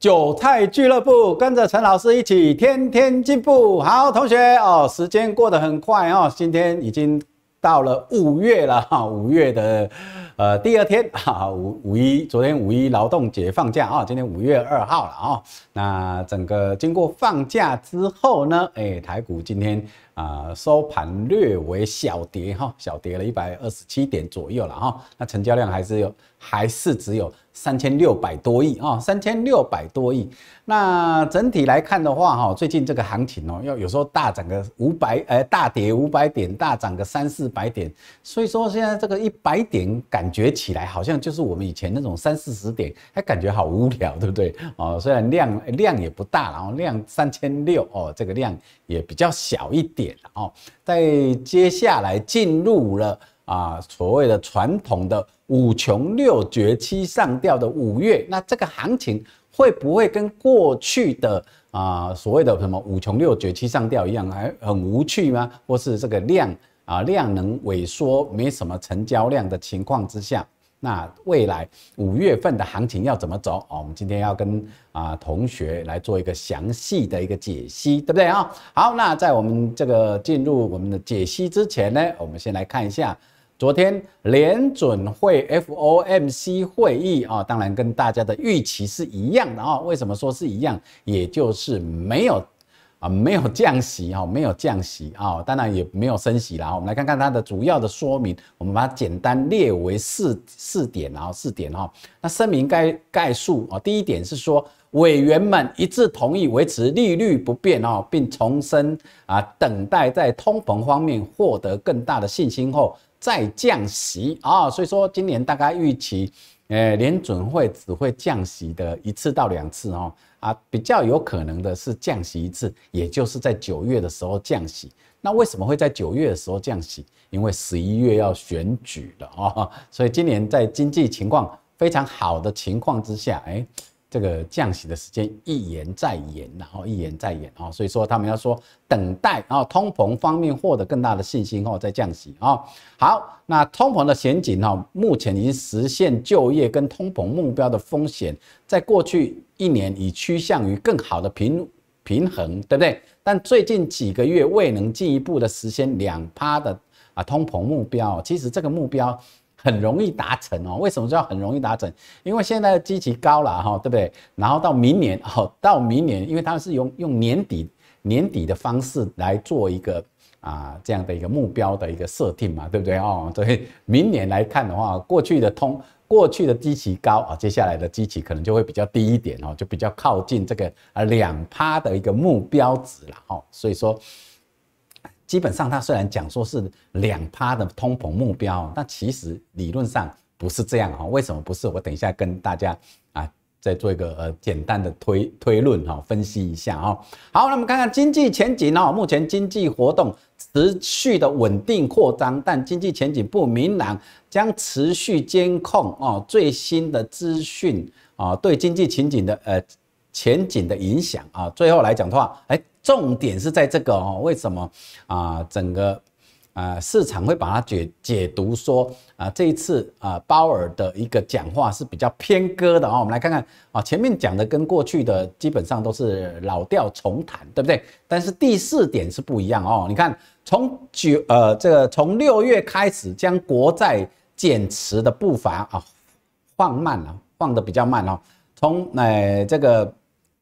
韭菜俱乐部跟着陈老师一起天天进步，好同学哦！时间过得很快哦，今天已经到了五月了哈，五月的呃第二天哈，五五一昨天五一劳动节放假啊，今天五月二号了啊。那整个经过放假之后呢，哎，台股今天。啊，收盘略为小跌哈，小跌了一百二十七点左右了哈。那成交量还是有，还是只有三千六百多亿啊，三千六百多亿。那整体来看的话哈，最近这个行情哦，要有时候大涨个五百，哎，大跌五百点，大涨个三四百点。所以说现在这个一百点感觉起来好像就是我们以前那种三四十点还感觉好无聊，对不对？哦，虽然量量也不大，然后量三千六哦，这个量。也比较小一点哦，在接下来进入了啊所谓的传统的五穷六绝七上吊的五月，那这个行情会不会跟过去的啊所谓的什么五穷六绝七上吊一样，还很无趣吗？或是这个量啊量能萎缩，没什么成交量的情况之下？那未来五月份的行情要怎么走哦，我们今天要跟啊同学来做一个详细的一个解析，对不对啊？好，那在我们这个进入我们的解析之前呢，我们先来看一下昨天联准会 FOMC 会议啊，当然跟大家的预期是一样的啊。为什么说是一样？也就是没有。啊，没有降息哈，没有降息啊，当然也没有升息啦。我们来看看它的主要的说明，我们把它简单列为四四点啊，四点哈。那声明概概述啊，第一点是说委员们一致同意维持利率不变哦，并重申啊，等待在通膨方面获得更大的信心后再降息啊。所以说今年大概预期，呃，联准会只会降息的一次到两次哦。啊，比较有可能的是降息一次，也就是在九月的时候降息。那为什么会在九月的时候降息？因为十一月要选举了哦，所以今年在经济情况非常好的情况之下，哎。这个降息的时间一延再延，然后一延再延啊，所以说他们要说等待，然后通膨方面获得更大的信心后再降息啊。好，那通膨的前景哈，目前已经实现就业跟通膨目标的风险，在过去一年已趋向于更好的平平衡，对不对？但最近几个月未能进一步的实现两趴的啊通膨目标，其实这个目标。很容易达成哦，为什么叫很容易达成？因为现在的基期高了哈，对不对？然后到明年哦，到明年，因为它是用用年底年底的方式来做一个啊这样的一个目标的一个设定嘛，对不对哦？所以明年来看的话，过去的通过去的基期高啊，接下来的基期可能就会比较低一点哦，就比较靠近这个啊两趴的一个目标值了哈，所以说。基本上，他虽然讲说是两趴的通膨目标，但其实理论上不是这样啊。为什么不是？我等一下跟大家啊再做一个呃简单的推推论哈，分析一下啊。好，那我们看看经济前景哦。目前经济活动持续的稳定扩张，但经济前景不明朗，将持续监控哦。最新的资讯啊，对经济前景的呃。前景的影响啊，最后来讲的话，哎，重点是在这个哦，为什么啊？整个啊市场会把它解解读说啊，这一次啊鲍尔的一个讲话是比较偏鸽的啊。我们来看看啊，前面讲的跟过去的基本上都是老调重弹，对不对？但是第四点是不一样哦。你看从九呃这个从六月开始将国债减持的步伐啊放慢了，放的比较慢哦。从呃这个。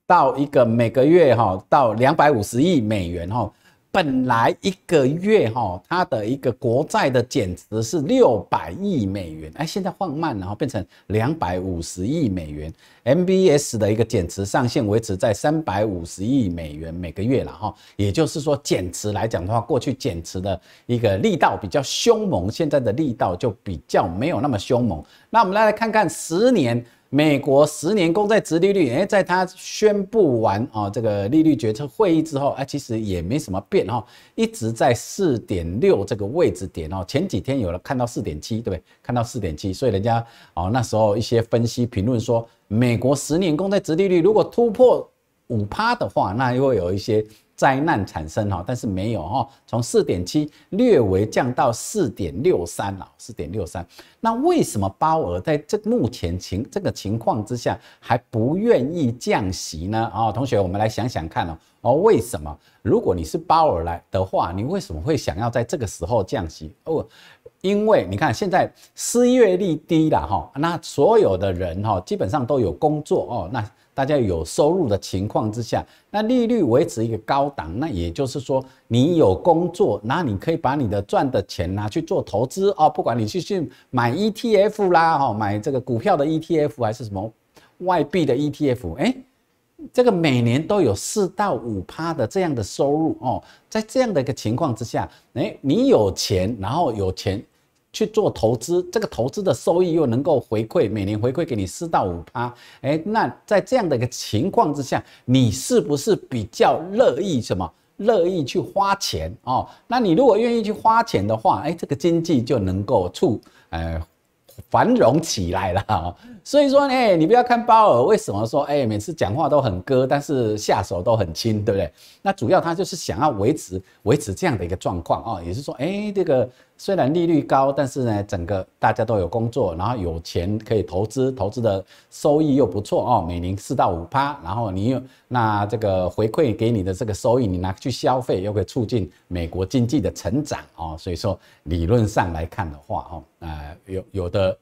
到一个每个月哈，到两百五十亿美元哈，本来一个月哈，它的一个国债的减持是六百亿美元，哎，现在放慢然后变成两百五十亿美元，MBS 的一个减持上限维持在三百五十亿美元每个月了哈，也就是说减持来讲的话，过去减持的一个力道比较凶猛，现在的力道就比较没有那么凶猛。那我们来来看看十年。美国十年公债殖利率，哎，在他宣布完啊这个利率决策会议之后，哎，其实也没什么变哈，一直在四点六这个位置点哦。前几天有了看到四点七，对不对？看到四点七，所以人家哦那时候一些分析评论说，美国十年公债殖利率如果突破五趴的话，那又会有一些。灾难产生哈，但是没有哈，从四点七略微降到四点六三了，四点六三。那为什么鲍尔在这目前情这个情况之下还不愿意降息呢？啊，同学，我们来想想看哦，哦，为什么？如果你是鲍尔来的话，你为什么会想要在这个时候降息？哦，因为你看现在失业率低了哈，那所有的人哈基本上都有工作哦，那。大家有收入的情况之下，那利率维持一个高档，那也就是说你有工作，那你可以把你的赚的钱拿去做投资哦，不管你去去买 ETF 啦，哈，买这个股票的 ETF 还是什么外币的 ETF，哎，这个每年都有四到五趴的这样的收入哦，在这样的一个情况之下，哎，你有钱，然后有钱。去做投资，这个投资的收益又能够回馈，每年回馈给你四到五趴，哎，那在这样的一个情况之下，你是不是比较乐意什么？乐意去花钱哦？那你如果愿意去花钱的话，哎，这个经济就能够促，呃，繁荣起来了。所以说呢，你不要看鲍尔为什么说哎，每次讲话都很割，但是下手都很轻，对不对？那主要他就是想要维持维持这样的一个状况哦，也是说哎，这个虽然利率高，但是呢，整个大家都有工作，然后有钱可以投资，投资的收益又不错哦，每年四到五趴，然后你又那这个回馈给你的这个收益，你拿去消费又以促进美国经济的成长哦，所以说理论上来看的话，哦，呃，有有的。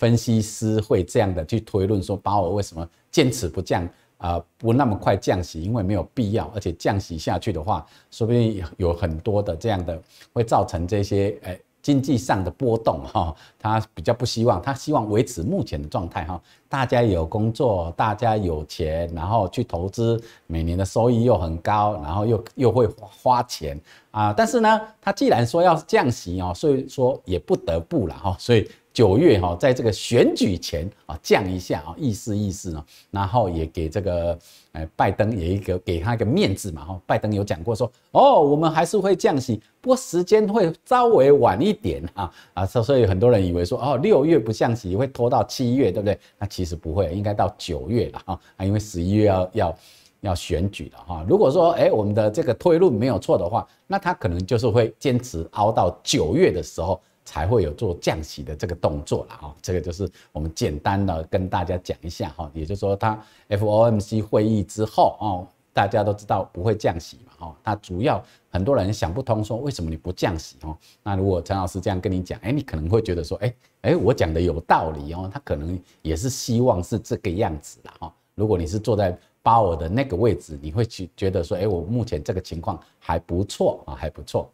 分析师会这样的去推论说，鲍尔为什么坚持不降啊？不那么快降息，因为没有必要，而且降息下去的话，说不定有很多的这样的会造成这些诶经济上的波动哈。他比较不希望，他希望维持目前的状态哈。大家有工作，大家有钱，然后去投资，每年的收益又很高，然后又又会花钱啊。但是呢，他既然说要降息哦，所以说也不得不了哈，所以。九月哈，在这个选举前啊，降一下啊，意思意思呢，然后也给这个呃拜登也一个给他一个面子嘛。哈。拜登有讲过说，哦，我们还是会降息，不过时间会稍微晚一点哈啊。所以很多人以为说，哦，六月不降息会拖到七月，对不对？那其实不会，应该到九月了哈，因为十一月要要要选举了哈。如果说哎我们的这个推论没有错的话，那他可能就是会坚持熬到九月的时候。才会有做降息的这个动作了哈。这个就是我们简单的跟大家讲一下哈，也就是说，它 FOMC 会议之后哦，大家都知道不会降息嘛哈，它主要很多人想不通说为什么你不降息哦，那如果陈老师这样跟你讲，哎，你可能会觉得说，哎哎，我讲的有道理哦，他可能也是希望是这个样子的哈。如果你是坐在鲍尔的那个位置，你会去觉得说，哎，我目前这个情况还不错啊，还不错，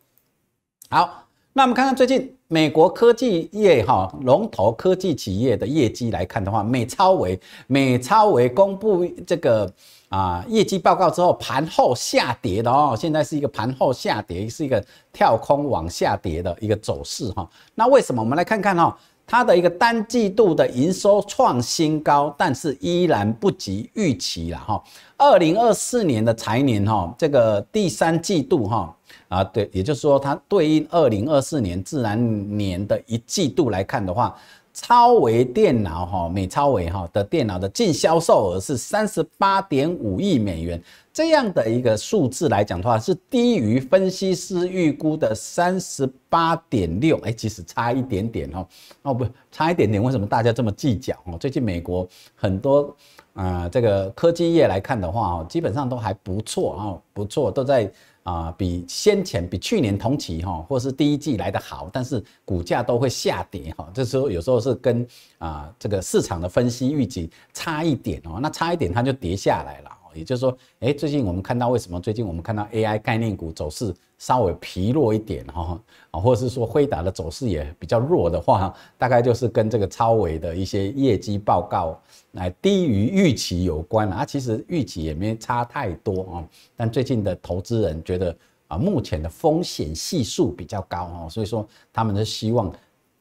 好。那我们看看最近美国科技业哈龙头科技企业的业绩来看的话，美超伟美超伟公布这个啊业绩报告之后，盘后下跌的哦，现在是一个盘后下跌，是一个跳空往下跌的一个走势哈。那为什么？我们来看看哈。它的一个单季度的营收创新高，但是依然不及预期了哈。二零二四年的财年哈，这个第三季度哈啊对，也就是说它对应二零二四年自然年的一季度来看的话，超微电脑哈，美超微哈的电脑的净销售额是三十八点五亿美元。这样的一个数字来讲的话，是低于分析师预估的三十八点六，哎，其实差一点点哦。哦，不，差一点点，为什么大家这么计较哦？最近美国很多啊，这个科技业来看的话，哦，基本上都还不错哦，不错，都在啊，比先前、比去年同期哈，或是第一季来的好，但是股价都会下跌哈。这时候有时候是跟啊，这个市场的分析预警差一点哦，那差一点它就跌下来了。也就是说，哎，最近我们看到为什么最近我们看到 AI 概念股走势稍微疲弱一点哈啊，或者是说辉达的走势也比较弱的话，大概就是跟这个超伟的一些业绩报告来低于预期有关啊。其实预期也没差太多啊，但最近的投资人觉得啊，目前的风险系数比较高哦，所以说他们是希望。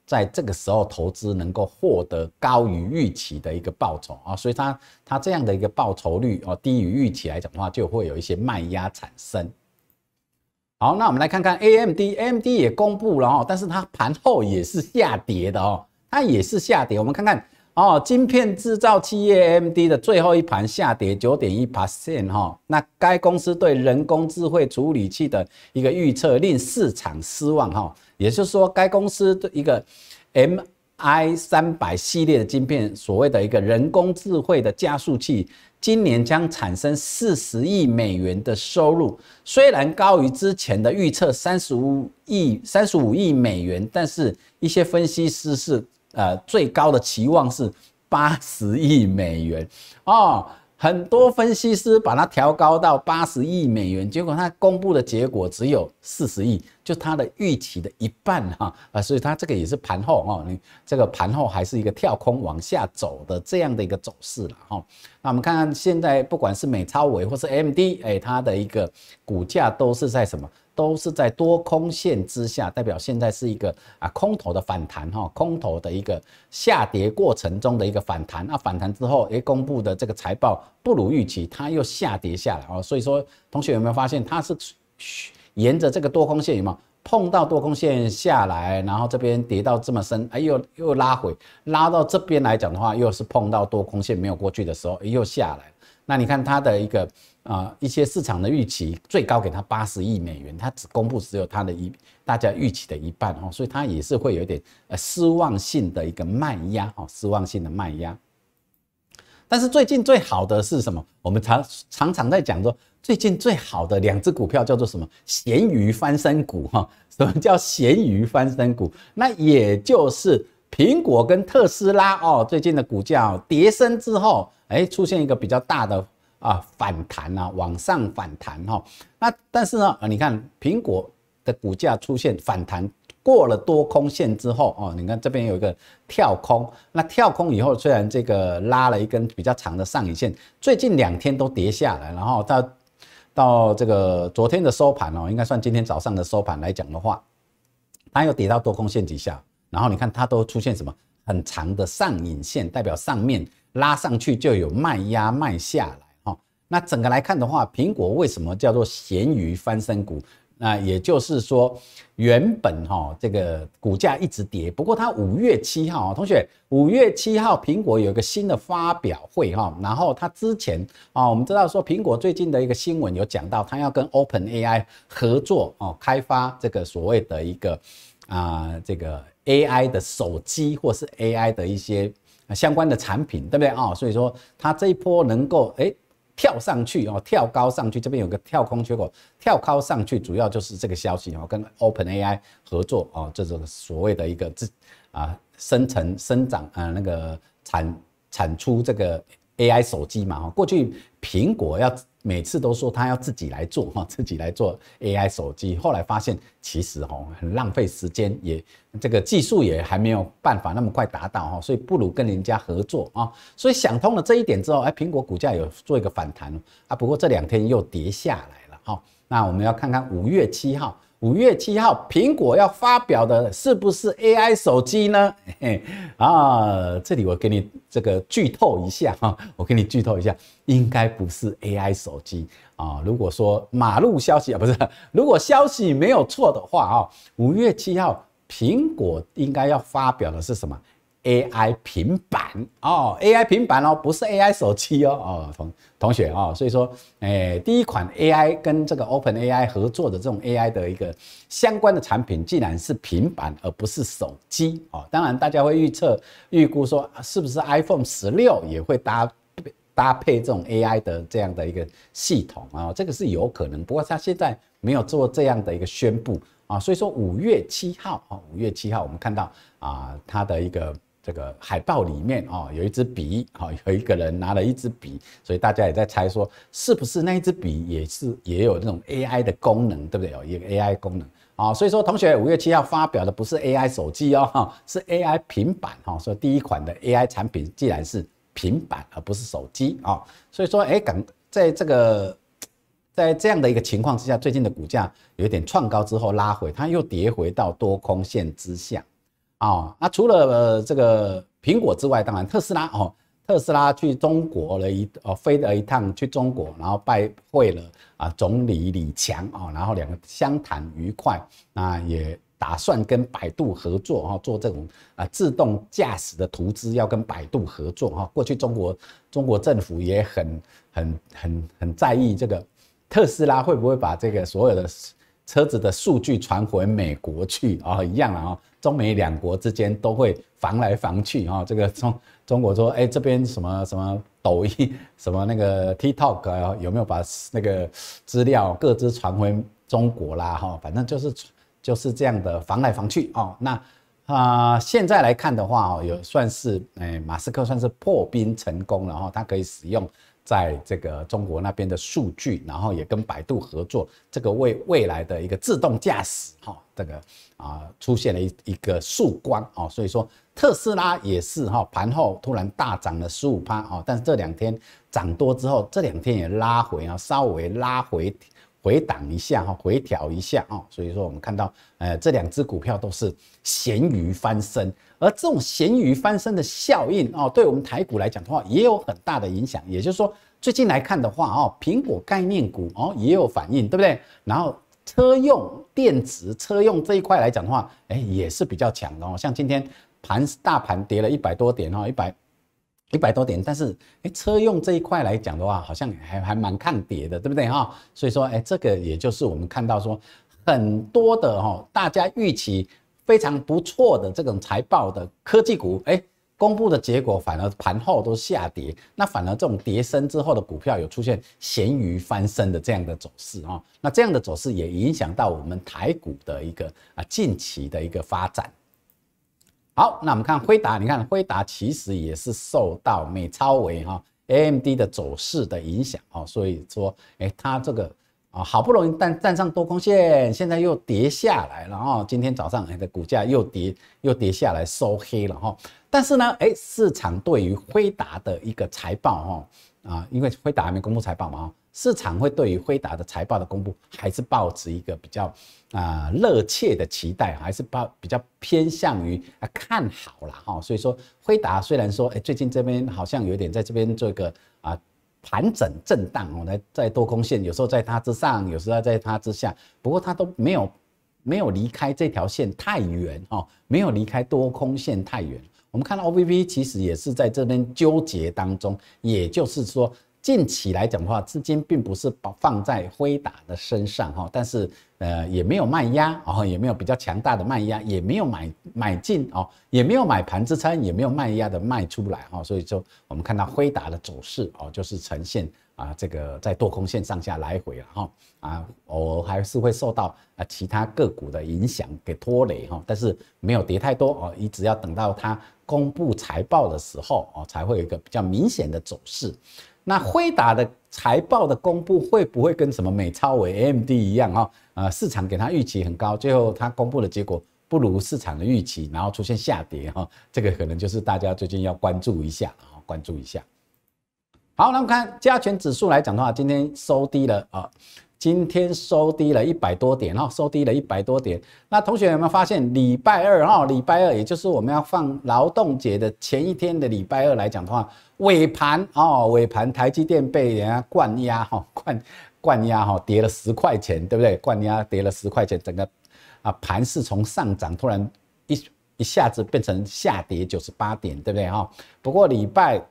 在这个时候投资能够获得高于预期的一个报酬啊，所以它它这样的一个报酬率啊低于预期来讲的话，就会有一些卖压产生。好，那我们来看看 AMD，AMD 也公布了哦，但是它盘后也是下跌的哦，它也是下跌。我们看看哦，晶片制造企业 AMD 的最后一盘下跌九点一 percent 哈，那该公司对人工智慧处理器的一个预测令市场失望哈。也就是说，该公司的一个 MI 三百系列的晶片，所谓的一个人工智慧的加速器，今年将产生四十亿美元的收入。虽然高于之前的预测三十五亿三十五亿美元，但是一些分析师是呃最高的期望是八十亿美元哦。很多分析师把它调高到八十亿美元，结果它公布的结果只有四十亿。就它的预期的一半哈啊，所以它这个也是盘后哦，你这个盘后还是一个跳空往下走的这样的一个走势了哈。那我们看看现在不管是美超伟或是 MD，哎，它的一个股价都是在什么？都是在多空线之下，代表现在是一个啊空头的反弹哈，空头的一个下跌过程中的一个反弹。那反弹之后，诶，公布的这个财报不如预期，它又下跌下来哦。所以说，同学有没有发现它是？沿着这个多空线有没有碰到多空线下来，然后这边跌到这么深，哎又又拉回，拉到这边来讲的话，又是碰到多空线没有过去的时候，又下来那你看它的一个啊一些市场的预期最高给它八十亿美元，它只公布只有它的一大家预期的一半哦，所以它也是会有点呃失望性的一个卖压哦，失望性的卖压。但是最近最好的是什么？我们常常常在讲说。最近最好的两只股票叫做什么？咸鱼翻身股哈？什么叫咸鱼翻身股？那也就是苹果跟特斯拉哦。最近的股价跌升之后，哎，出现一个比较大的啊反弹啊，往上反弹哈。那但是呢，呃，你看苹果的股价出现反弹过了多空线之后哦，你看这边有一个跳空，那跳空以后虽然这个拉了一根比较长的上影线，最近两天都跌下来，然后它。到这个昨天的收盘哦，应该算今天早上的收盘来讲的话，它又跌到多空线底下，然后你看它都出现什么很长的上影线，代表上面拉上去就有卖压卖下来哈。那整个来看的话，苹果为什么叫做咸鱼翻身股？那也就是说，原本哈这个股价一直跌，不过它五月七号啊，同学，五月七号苹果有一个新的发表会哈，然后它之前啊，我们知道说苹果最近的一个新闻有讲到，它要跟 Open AI 合作哦，开发这个所谓的一个啊这个 AI 的手机或是 AI 的一些相关的产品，对不对啊？所以说它这一波能够诶。跳上去哦，跳高上去，这边有个跳空缺口，跳高上去，主要就是这个消息哦，跟 Open AI 合作哦，这种所谓的一个自啊生成生长啊那个产产出这个 AI 手机嘛，过去苹果要。每次都说他要自己来做哈，自己来做 AI 手机，后来发现其实哦，很浪费时间，也这个技术也还没有办法那么快达到哈，所以不如跟人家合作啊。所以想通了这一点之后，哎，苹果股价有做一个反弹啊，不过这两天又跌下来了哈。那我们要看看五月七号。五月七号，苹果要发表的是不是 AI 手机呢？啊，这里我给你这个剧透一下哈，我给你剧透一下，应该不是 AI 手机啊。如果说马路消息啊，不是，如果消息没有错的话啊，五月七号苹果应该要发表的是什么？AI 平板哦，AI 平板哦，不是 AI 手机哦哦同同学哦，所以说哎第一款 AI 跟这个 Open AI 合作的这种 AI 的一个相关的产品，既然是平板而不是手机哦，当然大家会预测预估说是不是 iPhone 十六也会搭搭配这种 AI 的这样的一个系统啊，这个是有可能，不过它现在没有做这样的一个宣布啊，所以说五月七号啊五月七号我们看到啊它的一个。这个海报里面哦，有一支笔，哈，有一个人拿了一支笔，所以大家也在猜说，是不是那一支笔也是也有那种 AI 的功能，对不对？有一个 AI 功能，啊，所以说同学五月七号发表的不是 AI 手机哦，是 AI 平板，哈，以第一款的 AI 产品既然是平板而不是手机啊，所以说，哎，刚在这个在这样的一个情况之下，最近的股价有点创高之后拉回，它又跌回到多空线之下。啊，那除了这个苹果之外，当然特斯拉哦，特斯拉去中国了一哦，飞了一趟去中国，然后拜会了啊总理李强啊，然后两个相谈愉快，那也打算跟百度合作哈，做这种啊自动驾驶的图资要跟百度合作哈。过去中国中国政府也很很很很在意这个特斯拉会不会把这个所有的。车子的数据传回美国去啊，一样了啊。中美两国之间都会防来防去啊。这个中中国说，哎，这边什么什么抖音，什么那个 TikTok，有没有把那个资料各自传回中国啦？哈，反正就是就是这样的防来防去哦。那啊，现在来看的话，有算是哎，马斯克算是破冰成功了哈，他可以使用。在这个中国那边的数据，然后也跟百度合作，这个未未来的一个自动驾驶，哈，这个啊出现了一一个曙光哦，所以说特斯拉也是哈盘后突然大涨了十五趴哦，但是这两天涨多之后，这两天也拉回啊，稍微拉回回档一下哈，回调一下啊，所以说我们看到，呃，这两只股票都是咸鱼翻身。而这种咸鱼翻身的效应哦，对我们台股来讲的话，也有很大的影响。也就是说，最近来看的话哦，苹果概念股哦也有反应，对不对？然后车用电子、车用这一块来讲的话，哎，也是比较强的哦。像今天盘大盘跌了一百多点哦，一百一百多点，但是哎，车用这一块来讲的话，好像还还蛮抗跌的，对不对哈？所以说，哎，这个也就是我们看到说很多的哦，大家预期。非常不错的这种财报的科技股，哎，公布的结果反而盘后都下跌，那反而这种跌升之后的股票有出现咸鱼翻身的这样的走势啊，那这样的走势也影响到我们台股的一个啊近期的一个发展。好，那我们看辉达，你看辉达其实也是受到美超为哈 AMD 的走势的影响哦，所以说哎它这个。啊，好不容易站站上多空线，现在又跌下来了哈。今天早上哎，的股价又跌又跌下来，收黑了哈。但是呢，哎，市场对于辉达的一个财报哈啊，因为辉达还没公布财报嘛哈，市场会对于辉达的财报的公布还是抱持一个比较啊热切的期待，还是抱比较偏向于啊看好了哈。所以说，辉达虽然说哎，最近这边好像有点在这边做一个啊。盘整震荡哦，来在多空线，有时候在它之上，有时候在它之下，不过它都没有没有离开这条线太远哈，没有离开多空线太远。我们看到 O V V 其实也是在这边纠结当中，也就是说近期来讲的话，资金并不是把放在辉达的身上哈，但是。呃，也没有卖压，然后也没有比较强大的卖压，也没有买买进哦，也没有买盘支撑，也没有卖压的卖出来哈，所以说我们看到辉达的走势哦，就是呈现啊这个在多空线上下来回了哈啊，我还是会受到啊其他个股的影响给拖累哈，但是没有跌太多哦，一直要等到它公布财报的时候哦，才会有一个比较明显的走势。那辉达的财报的公布会不会跟什么美超伟 AMD 一样哈？啊，市场给他预期很高，最后他公布的结果不如市场的预期，然后出现下跌哈，这个可能就是大家最近要关注一下啊，关注一下。好，那我们看加权指数来讲的话，今天收低了啊。今天收低了一百多点哈，收低了一百多点。那同学有没有发现，礼拜二哈，礼拜二也就是我们要放劳动节的前一天的礼拜二来讲的话，尾盘哦，尾盘台积电被人家灌压哈，灌灌压哈，跌了十块钱，对不对？灌压跌了十块钱，整个啊盘是从上涨突然一一下子变成下跌九十八点，对不对哈？不过礼拜。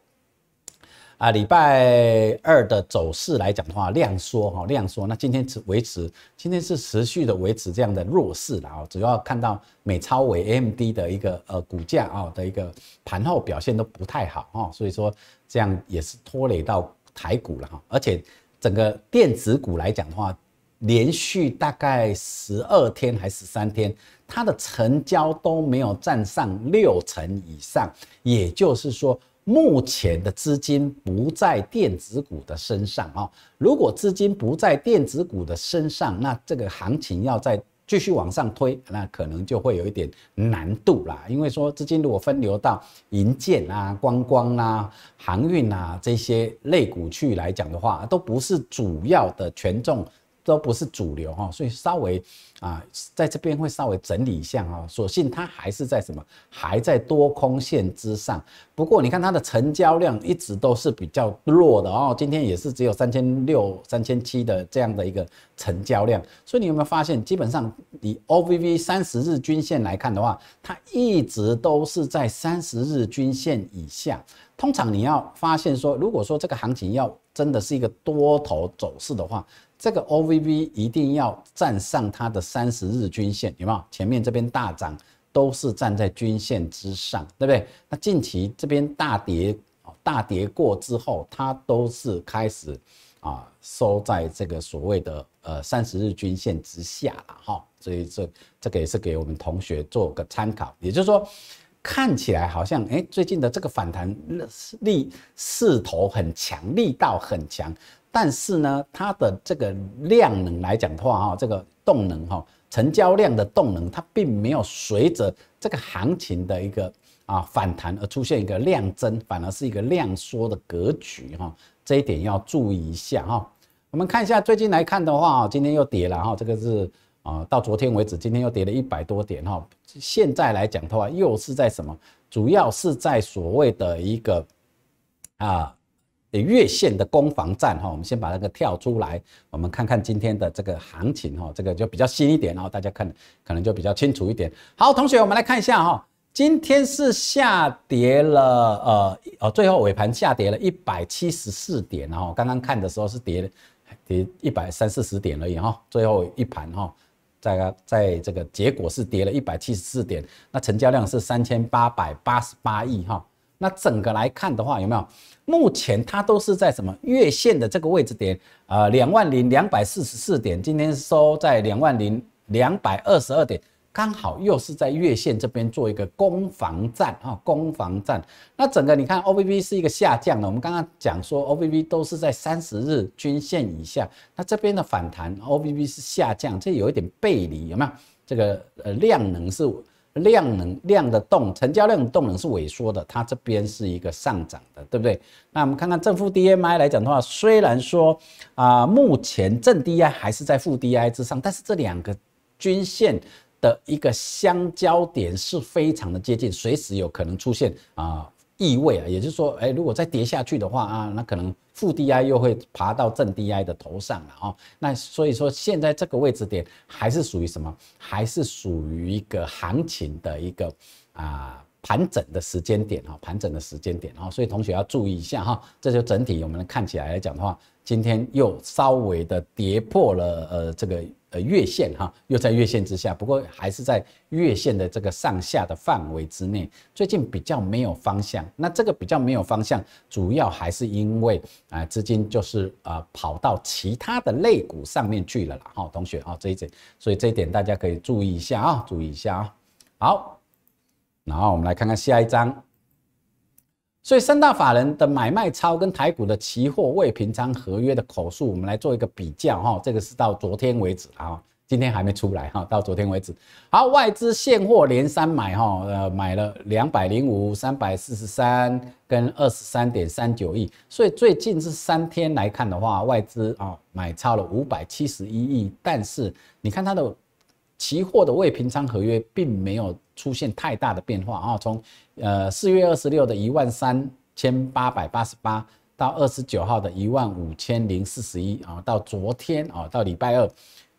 啊，礼拜二的走势来讲的话，量缩哈，量缩。那今天持维持，今天是持续的维持这样的弱势了啊。主要看到美超尾 MD 的一个呃股价啊的一个盘后表现都不太好哈，所以说这样也是拖累到台股了哈。而且整个电子股来讲的话，连续大概十二天还十三天，它的成交都没有占上六成以上，也就是说。目前的资金不在电子股的身上啊，如果资金不在电子股的身上，那这个行情要再继续往上推，那可能就会有一点难度啦。因为说资金如果分流到银建啊、光光啊、航运啊这些类股去来讲的话，都不是主要的权重，都不是主流哈，所以稍微。啊，在这边会稍微整理一下啊，所幸它还是在什么，还在多空线之上。不过你看它的成交量一直都是比较弱的啊，今天也是只有三千六、三千七的这样的一个成交量。所以你有没有发现，基本上以 O V V 三十日均线来看的话，它一直都是在三十日均线以下。通常你要发现说，如果说这个行情要真的是一个多头走势的话，这个 o v v 一定要站上它的三十日均线，有没有？前面这边大涨都是站在均线之上，对不对？那近期这边大跌，大跌过之后，它都是开始啊收在这个所谓的呃三十日均线之下了哈。所以这这个也是给我们同学做个参考，也就是说看起来好像哎最近的这个反弹力势头很强，力道很强。但是呢，它的这个量能来讲的话，哈，这个动能哈，成交量的动能，它并没有随着这个行情的一个啊反弹而出现一个量增，反而是一个量缩的格局哈，这一点要注意一下哈。我们看一下最近来看的话，今天又跌了哈，这个是啊，到昨天为止，今天又跌了一百多点哈。现在来讲的话，又是在什么？主要是在所谓的一个啊。月线的攻防战哈，我们先把那个跳出来，我们看看今天的这个行情哈，这个就比较新一点，然后大家看可能就比较清楚一点。好，同学，我们来看一下哈，今天是下跌了，呃呃，最后尾盘下跌了一百七十四点，然后刚刚看的时候是跌跌一百三四十点而已哈，最后一盘哈，在在这个结果是跌了一百七十四点，那成交量是三千百八十八亿哈，那整个来看的话有没有？目前它都是在什么月线的这个位置点啊，两万零两百四十四点，今天收在两万零两百二十二点，刚好又是在月线这边做一个攻防战啊，攻防战。那整个你看 OVB 是一个下降的，我们刚刚讲说 OVB 都是在三十日均线以下，那这边的反弹 OVB 是下降，这有一点背离，有没有这个呃量能是量能量的动，成交量的动能是萎缩的，它这边是一个上涨的，对不对？那我们看看正负 DMI 来讲的话，虽然说啊，目前正 DI 还是在负 DI 之上，但是这两个均线的一个相交点是非常的接近，随时有可能出现啊。意味啊，也就是说，哎，如果再跌下去的话啊，那可能负 DI 又会爬到正 DI 的头上了哦。那所以说，现在这个位置点还是属于什么？还是属于一个行情的一个啊盘整的时间点哈，盘整的时间点啊。所以同学要注意一下哈。这就整体我们看起来来讲的话，今天又稍微的跌破了呃这个。呃，月线哈，又在月线之下，不过还是在月线的这个上下的范围之内。最近比较没有方向，那这个比较没有方向，主要还是因为啊，资金就是呃跑到其他的类股上面去了啦。哈，同学啊，这一点，所以这一点大家可以注意一下啊，注意一下啊。好，然后我们来看看下一张。所以三大法人的买卖超跟台股的期货未平仓合约的口数，我们来做一个比较哈。这个是到昨天为止啊，今天还没出来哈。到昨天为止，好，外资现货连三买哈，呃，买了两百零五、三百四十三跟二十三点三九亿。所以最近这三天来看的话，外资啊买超了五百七十一亿。但是你看它的。期货的未平仓合约并没有出现太大的变化啊，从呃四月二十六的一万三千八百八十八到二十九号的一万五千零四十一啊，到昨天啊，到礼拜二，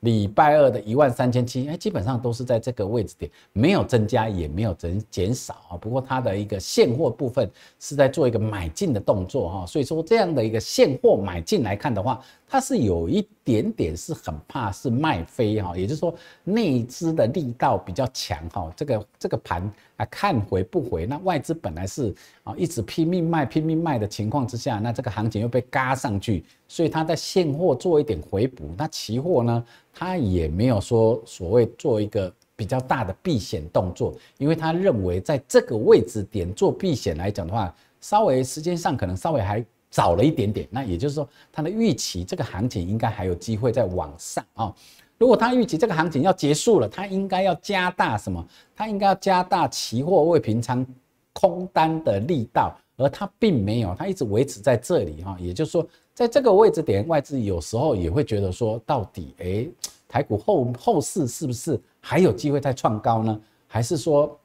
礼拜二的一万三千七，哎，基本上都是在这个位置点，没有增加也没有增减少啊。不过它的一个现货部分是在做一个买进的动作哈，所以说这样的一个现货买进来看的话。它是有一点点是很怕是卖飞哈，也就是说内资的力道比较强哈，这个这个盘啊看回不回，那外资本来是啊一直拼命卖拼命卖的情况之下，那这个行情又被嘎上去，所以他在现货做一点回补，那期货呢他也没有说所谓做一个比较大的避险动作，因为他认为在这个位置点做避险来讲的话，稍微时间上可能稍微还。少了一点点，那也就是说，他的预期这个行情应该还有机会再往上啊。如果他预期这个行情要结束了，他应该要加大什么？他应该要加大期货未平仓空单的力道，而他并没有，他一直维持在这里哈。也就是说，在这个位置点，外资有时候也会觉得说，到底哎，台股后后市是不是还有机会再创高呢？还是说，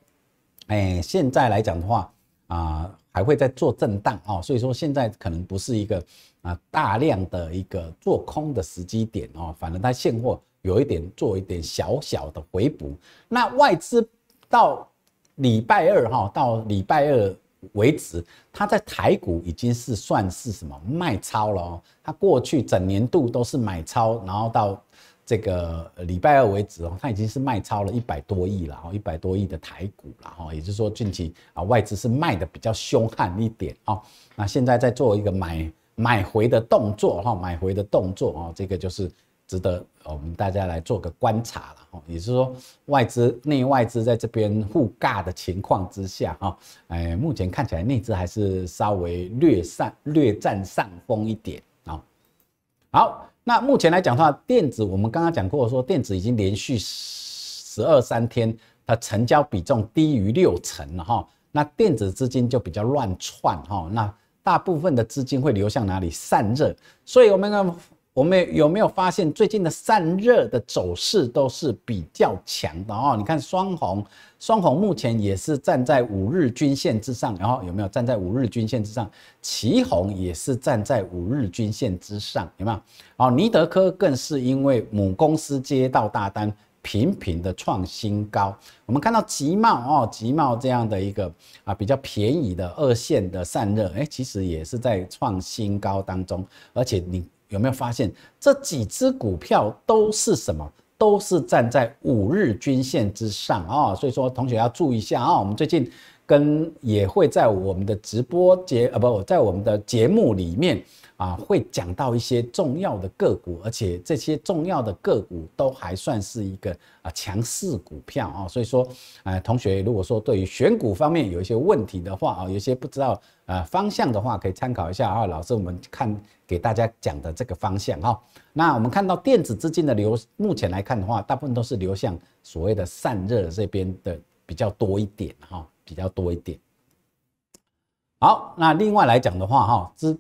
哎，现在来讲的话啊？还会在做震荡哦，所以说现在可能不是一个啊大量的一个做空的时机点哦，反正它现货有一点做一点小小的回补。那外资到礼拜二哈，到礼拜二为止，它在台股已经是算是什么卖超了，它过去整年度都是买超，然后到。这个礼拜二为止哦，它已经是卖超了一百多亿了哦，一百多亿的台股了哦，也就是说近期啊外资是卖的比较凶悍一点哦，那现在在做一个买买回的动作哈，买回的动作哦，这个就是值得我们大家来做个观察了哦，也就是说外资内外资在这边互尬的情况之下哈，哎，目前看起来内资还是稍微略上略占上风一点啊，好。那目前来讲的话，电子我们刚刚讲过，说电子已经连续十二三天，它成交比重低于六成了哈。那电子资金就比较乱窜哈，那大部分的资金会流向哪里散热？所以我们看。我们有没有发现最近的散热的走势都是比较强的哦？你看双红，双红目前也是站在五日均线之上，然后有没有站在五日均线之上？旗红也是站在五日均线之上，有没有？哦，尼德科更是因为母公司接到大单，频频的创新高。我们看到集贸哦，集贸这样的一个啊比较便宜的二线的散热，哎，其实也是在创新高当中，而且你。有没有发现这几只股票都是什么？都是站在五日均线之上啊！所以说，同学要注意一下啊！我们最近跟也会在我们的直播节啊，不，在我们的节目里面。啊，会讲到一些重要的个股，而且这些重要的个股都还算是一个啊强势股票啊，所以说，呃，同学如果说对于选股方面有一些问题的话啊，有些不知道呃方向的话，可以参考一下啊，老师我们看给大家讲的这个方向哈，那我们看到电子资金的流，目前来看的话，大部分都是流向所谓的散热这边的比较多一点哈，比较多一点。好，那另外来讲的话哈，资。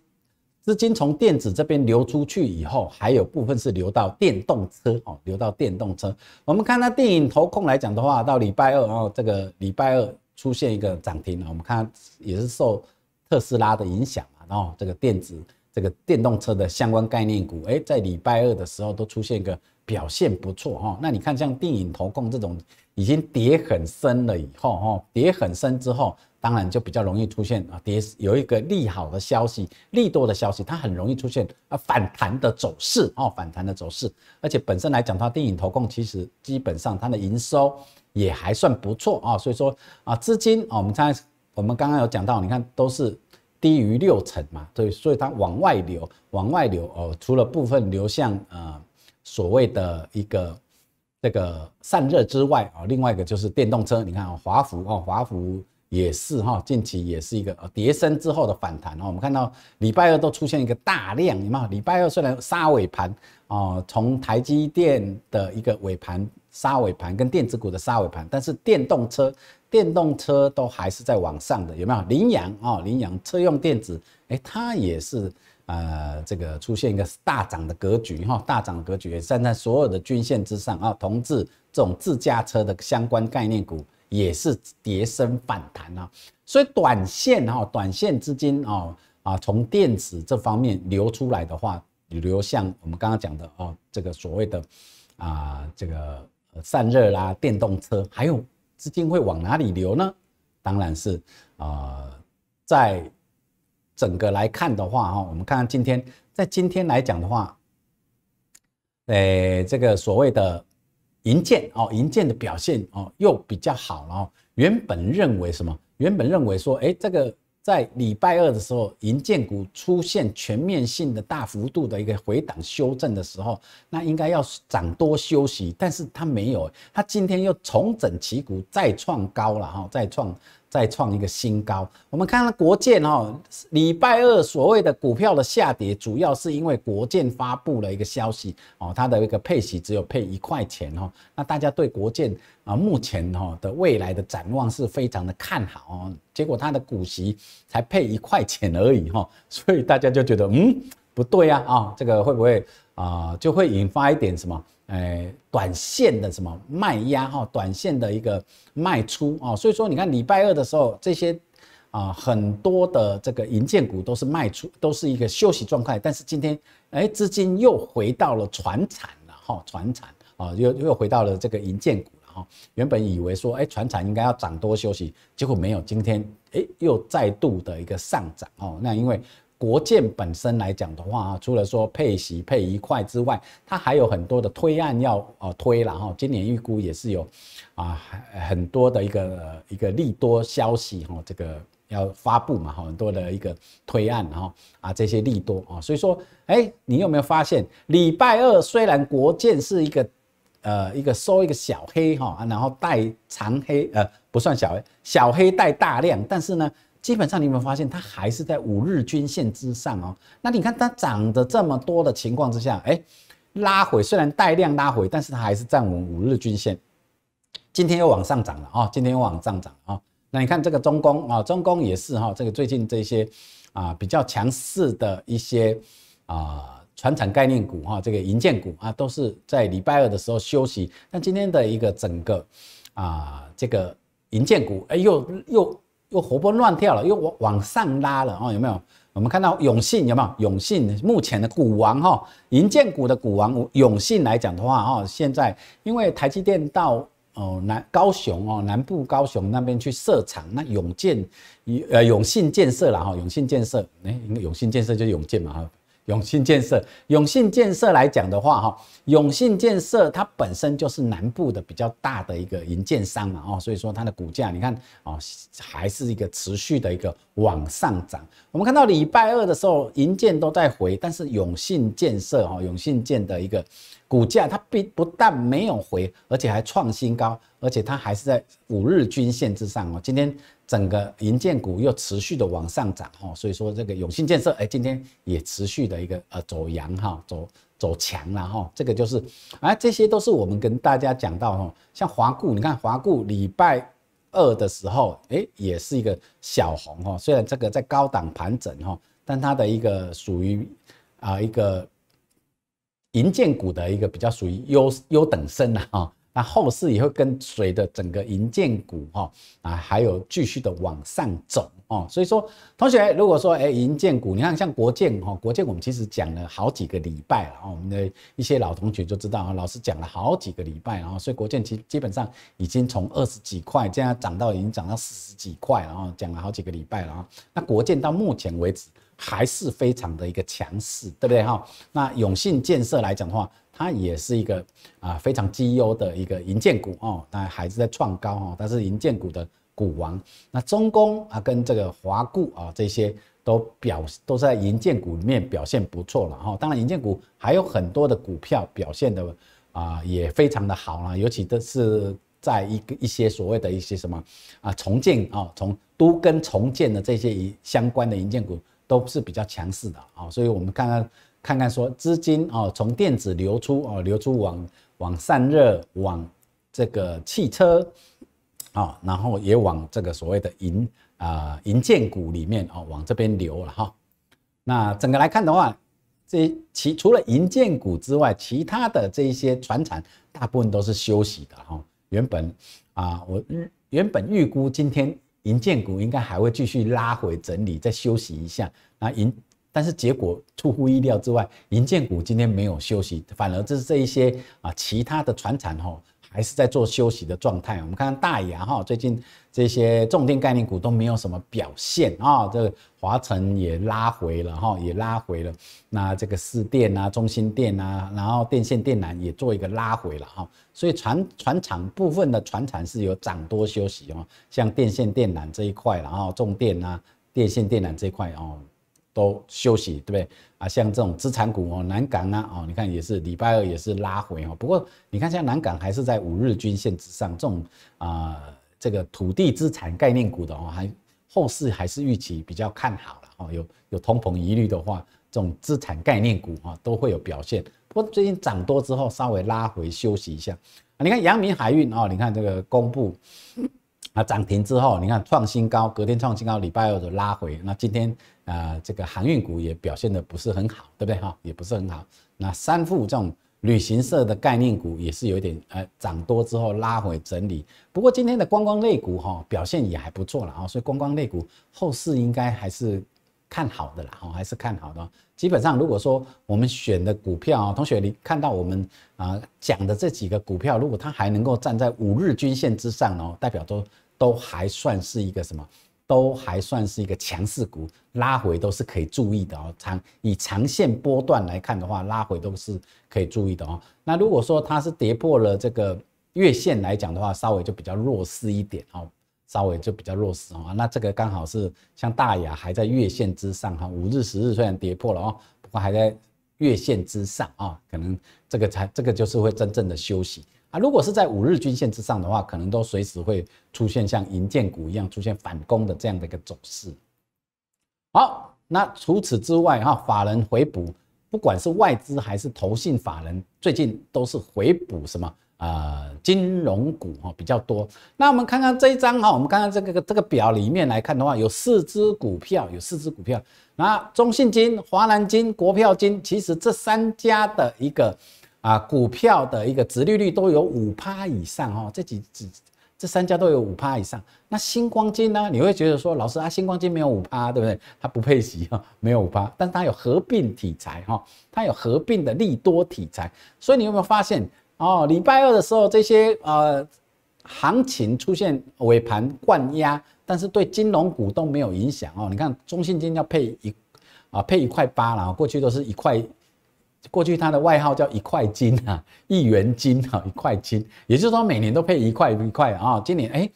资金从电子这边流出去以后，还有部分是流到电动车，哦，流到电动车。我们看它电影投控来讲的话，到礼拜二啊，这个礼拜二出现一个涨停我们看也是受特斯拉的影响嘛，然后这个电子、这个电动车的相关概念股，哎，在礼拜二的时候都出现一个表现不错，哈。那你看像电影投控这种已经跌很深了以后，哈，跌很深之后。当然就比较容易出现啊，跌有一个利好的消息、利多的消息，它很容易出现啊反弹的走势啊，反弹的走势。而且本身来讲，它电影投控其实基本上它的营收也还算不错啊，所以说啊资金啊，我们刚才我们刚刚有讲到，你看都是低于六成嘛，所以所以它往外流，往外流哦，除了部分流向呃所谓的一个这个散热之外啊，另外一个就是电动车，你看华孚哦，华孚。也是哈，近期也是一个呃跌升之后的反弹哦。我们看到礼拜二都出现一个大量，有没有？礼拜二虽然杀尾盘哦，从台积电的一个尾盘杀尾盘跟电子股的杀尾盘，但是电动车、电动车都还是在往上的，有没有？羚羊啊，羚羊车用电子，哎，它也是呃这个出现一个大涨的格局哈，大涨的格局也站在所有的均线之上啊。同志这种自驾车的相关概念股。也是叠升反弹啊，所以短线哦，短线资金哦啊，从电子这方面流出来的话，流向我们刚刚讲的哦，这个所谓的啊，这个散热啦，电动车，还有资金会往哪里流呢？当然是啊，在整个来看的话哈，我们看今天，在今天来讲的话，诶，这个所谓的。银建哦，银建的表现哦又比较好了哦。原本认为什么？原本认为说，哎，这个在礼拜二的时候，银建股出现全面性的大幅度的一个回档修正的时候，那应该要涨多休息，但是它没有，它今天又重整旗鼓，再创高了哈，再创。再创一个新高。我们看到国建哈，礼拜二所谓的股票的下跌，主要是因为国建发布了一个消息哦，它的一个配息只有配一块钱哈。那大家对国建啊目前哈的未来的展望是非常的看好哦，结果它的股息才配一块钱而已哈，所以大家就觉得嗯不对呀啊，这个会不会啊就会引发一点什么？哎，短线的什么卖压哈，短线的一个卖出啊，所以说你看礼拜二的时候，这些啊很多的这个银建股都是卖出，都是一个休息状态。但是今天哎，资金又回到了船产了哈，船产啊又又回到了这个银建股了哈。原本以为说哎船产应该要涨多休息，结果没有，今天哎又再度的一个上涨哦。那因为。国建本身来讲的话啊，除了说配息配一块之外，它还有很多的推案要呃推然后今年预估也是有啊很多的一个一个利多消息哈，这个要发布嘛很多的一个推案然啊这些利多啊，所以说哎你有没有发现礼拜二虽然国建是一个呃一个收一个小黑哈，然后带长黑呃不算小黑小黑带大量，但是呢。基本上你有没有发现，它还是在五日均线之上哦？那你看它涨的这么多的情况之下，哎，拉回虽然带量拉回，但是它还是站稳五日均线。今天又往上涨了啊！今天又往上涨啊！那你看这个中公啊，中公也是哈，这个最近这些啊比较强势的一些啊传产概念股哈，这个银建股啊，都是在礼拜二的时候休息，那今天的一个整个啊这个银建股，哎又又。又活蹦乱跳了，又往往上拉了哦，有没有？我们看到永信有没有？永信目前的股王哈，银建股的股王永信来讲的话哈，现在因为台积电到哦南高雄哦南部高雄那边去设厂，那永建呃永信建设了哈，永信建设哎，永信建设就永建嘛哈。永信建设，永信建设来讲的话，哈，永信建设它本身就是南部的比较大的一个银建商嘛，哦，所以说它的股价，你看，哦，还是一个持续的一个往上涨。我们看到礼拜二的时候，银建都在回，但是永信建设，哈，永信建的一个股价，它并不但没有回，而且还创新高，而且它还是在五日均线之上，哦，今天。整个银建股又持续的往上涨哈，所以说这个永信建设哎，今天也持续的一个呃走阳哈，走走强了哈，这个就是啊，这些都是我们跟大家讲到哈，像华固，你看华固礼拜二的时候哎，也是一个小红哈，虽然这个在高档盘整哈，但它的一个属于啊一个银建股的一个比较属于优优等生了哈。那后市也会跟随着整个银建股哈啊，还有继续的往上走哦。所以说，同学如果说哎，银建股，你看像国建哈，国建我们其实讲了好几个礼拜了啊，我们的一些老同学就知道啊，老师讲了好几个礼拜啊，所以国建基基本上已经从二十几块，现在涨到已经涨到四十几块，然后讲了好几个礼拜了啊。那国建到目前为止还是非常的一个强势，对不对哈？那永信建设来讲的话。它也是一个啊非常绩优的一个银建股哦，当然还是在创高哦，它是银建股的股王。那中公啊，跟这个华固啊，这些都表都在银建股里面表现不错了哈。当然银建股还有很多的股票表现的啊也非常的好了，尤其都是在一一些所谓的一些什么啊重建啊，从都跟重建的这些一相关的银建股都是比较强势的啊，所以我们看看。看看说资金哦，从电子流出哦，流出往往散热往这个汽车哦，然后也往这个所谓的银啊银建股里面哦，往这边流了哈。那整个来看的话，这其除了银建股之外，其他的这些船产大部分都是休息的哈。原本啊，我原本预估今天银建股应该还会继续拉回整理，再休息一下。那银。但是结果出乎意料之外，银建股今天没有休息，反而就是这一些啊，其他的船产哈还是在做休息的状态。我们看大亚哈，最近这些重电概念股都没有什么表现啊。这个华晨也拉回了哈，也拉回了。那这个四电啊、中心电啊，然后电线电缆也做一个拉回了哈。所以船船厂部分的船产是有涨多休息哦，像电线电缆这一块，然后重电啊、电线电缆这块哦。都休息，对不对啊？像这种资产股哦，南港啊哦，你看也是礼拜二也是拉回哦。不过你看，像南港还是在五日均线之上，这种啊，这个土地资产概念股的哦，还后市还是预期比较看好了哦。有有通膨疑虑的话，这种资产概念股啊都会有表现。不过最近涨多之后，稍微拉回休息一下。你看阳明海运哦，你看这个公布。那涨停之后，你看创新高，隔天创新高，礼拜二就拉回。那今天啊，这个航运股也表现的不是很好，对不对哈？也不是很好。那三副这种旅行社的概念股也是有点呃涨多之后拉回整理。不过今天的观光类股哈表现也还不错了啊，所以观光类股后市应该还是看好的啦，还是看好的。基本上如果说我们选的股票，同学你看到我们啊讲的这几个股票，如果它还能够站在五日均线之上哦，代表都。都还算是一个什么？都还算是一个强势股，拉回都是可以注意的哦。长以长线波段来看的话，拉回都是可以注意的哦。那如果说它是跌破了这个月线来讲的话，稍微就比较弱势一点哦，稍微就比较弱势哦。那这个刚好是像大亚还在月线之上哈，五日、十日虽然跌破了哦，不过还在月线之上啊，可能这个才这个就是会真正的休息。啊，如果是在五日均线之上的话，可能都随时会出现像银建股一样出现反攻的这样的一个走势。好，那除此之外哈，法人回补，不管是外资还是投信法人，最近都是回补什么？呃，金融股哈比较多。那我们看看这一张哈，我们看看这个这个表里面来看的话，有四只股票，有四只股票。那中信金、华南金、国票金，其实这三家的一个。啊，股票的一个值利率都有五趴以上哦，这几只这三家都有五趴以上。那星光金呢？你会觉得说，老师啊，星光金没有五趴，对不对？它不配息哈，没有五趴，但是它有合并题材哈，它有合并的利多题材。所以你有没有发现哦？礼拜二的时候，这些呃行情出现尾盘灌压，但是对金融股都没有影响哦。你看中信金要配一啊，配一块八了，过去都是一块。过去它的外号叫一块金啊，一元金啊，一块金，也就是说每年都配一块一块啊。今年哎，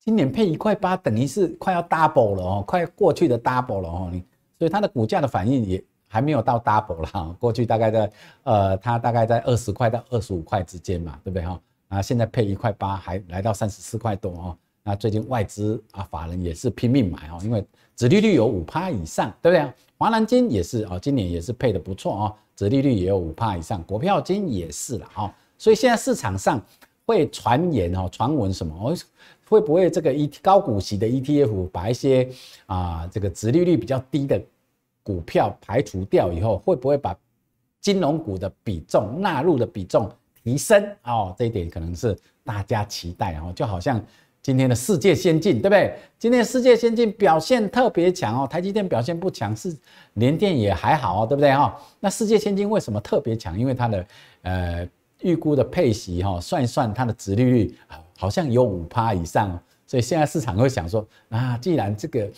今年配一块八，等于是快要 double 了哦，快过去的 double 了哦。所以它的股价的反应也还没有到 double 了。过去大概在呃，它大概在二十块到二十五块之间嘛，对不对哈？啊，现在配一块八还来到三十四块多哦。那最近外资啊，法人也是拼命买哦，因为子利率有五趴以上，对不对啊？华南金也是哦，今年也是配的不错哦。殖利率也有五帕以上，股票今也是了哈，所以现在市场上会传言哦，传闻什么？会会不会这个一高股息的 ETF 把一些啊这个殖利率比较低的股票排除掉以后，会不会把金融股的比重纳入的比重提升？哦，这一点可能是大家期待哦，就好像。今天的世界先进，对不对？今天的世界先进表现特别强哦，台积电表现不强，是联电也还好哦，对不对哈？那世界先进为什么特别强？因为它的呃预估的配息哈，算一算它的殖利率，好像有五趴以上，所以现在市场会想说啊，既然这个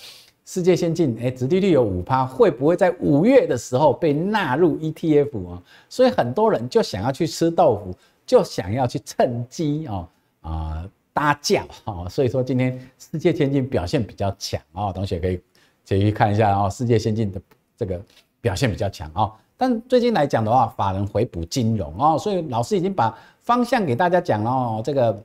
世界先进，诶殖利率有五趴，会不会在五月的时候被纳入 ETF 啊？所以很多人就想要去吃豆腐，就想要去趁机啊啊。搭轿哦，所以说今天世界先进表现比较强啊，同学可以去看一下啊，世界先进的这个表现比较强啊。但最近来讲的话，法人回补金融哦，所以老师已经把方向给大家讲了哦，这个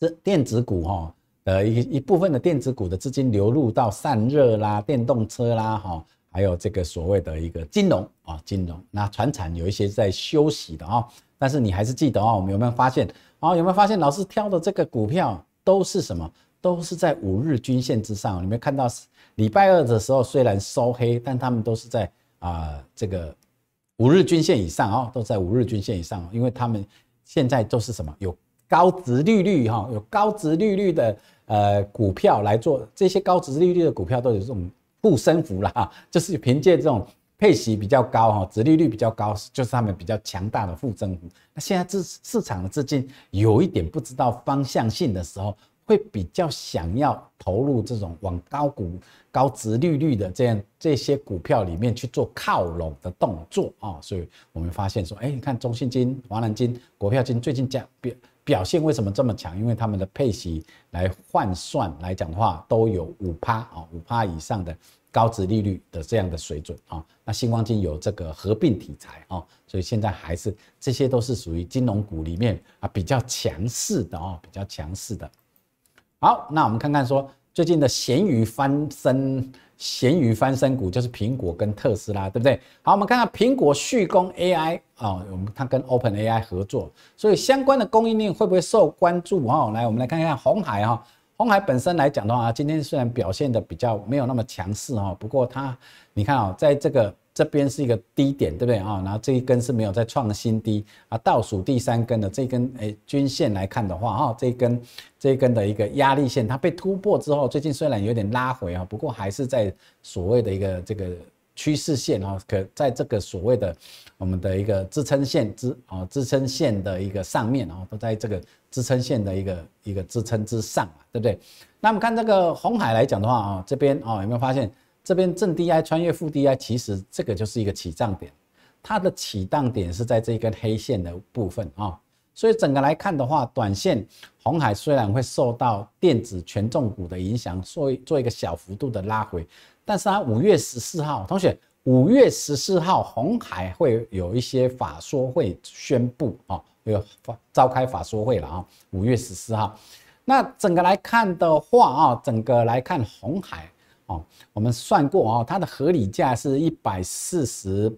这电子股哈，呃一一部分的电子股的资金流入到散热啦、电动车啦，哈，还有这个所谓的一个金融啊，金融那船产有一些在休息的啊，但是你还是记得啊，我们有没有发现？好，有没有发现老师挑的这个股票都是什么？都是在五日均线之上。你们看到礼拜二的时候虽然收黑，但他们都是在啊这个五日均线以上哦，都在五日均线以上。因为他们现在都是什么有高值利率哈，有高值利率的呃股票来做，这些高值利率的股票都有这种护身符啦，就是凭借这种。配息比较高哈，殖利率比较高，就是他们比较强大的副增股。那现在市市场的资金有一点不知道方向性的时候，会比较想要投入这种往高股高殖利率的这样这些股票里面去做靠拢的动作啊。所以我们发现说，哎，你看中信金、华南金、国票金最近价表表现为什么这么强？因为他们的配息来换算来讲话都有五趴啊，五趴以上的。高值利率的这样的水准啊，那星光金有这个合并题材啊，所以现在还是这些都是属于金融股里面啊比较强势的啊，比较强势的。好，那我们看看说最近的咸鱼翻身，咸鱼翻身股就是苹果跟特斯拉，对不对？好，我们看看苹果续供 AI 啊，我们它跟 OpenAI 合作，所以相关的供应链会不会受关注啊？来，我们来看看红海哈。红海本身来讲的话啊，今天虽然表现的比较没有那么强势哦，不过它你看啊，在这个这边是一个低点，对不对啊？然后这一根是没有在创新低啊，倒数第三根的这一根诶，均线来看的话哈，这一根这一根的一个压力线，它被突破之后，最近虽然有点拉回啊，不过还是在所谓的一个这个。趋势线啊，可在这个所谓的我们的一个支撑线支啊支撑线的一个上面啊，都在这个支撑线的一个一个支撑之上啊，对不对？那我们看这个红海来讲的话啊，这边啊有没有发现，这边正 DI 穿越负 DI，其实这个就是一个起涨点，它的起涨点是在这根黑线的部分啊，所以整个来看的话，短线红海虽然会受到电子权重股的影响，做做一个小幅度的拉回。但是它五月十四号，同学，五月十四号，红海会有一些法说会宣布啊，会召开法说会了啊，五月十四号。那整个来看的话啊，整个来看红海啊，我们算过啊，它的合理价是一百四十。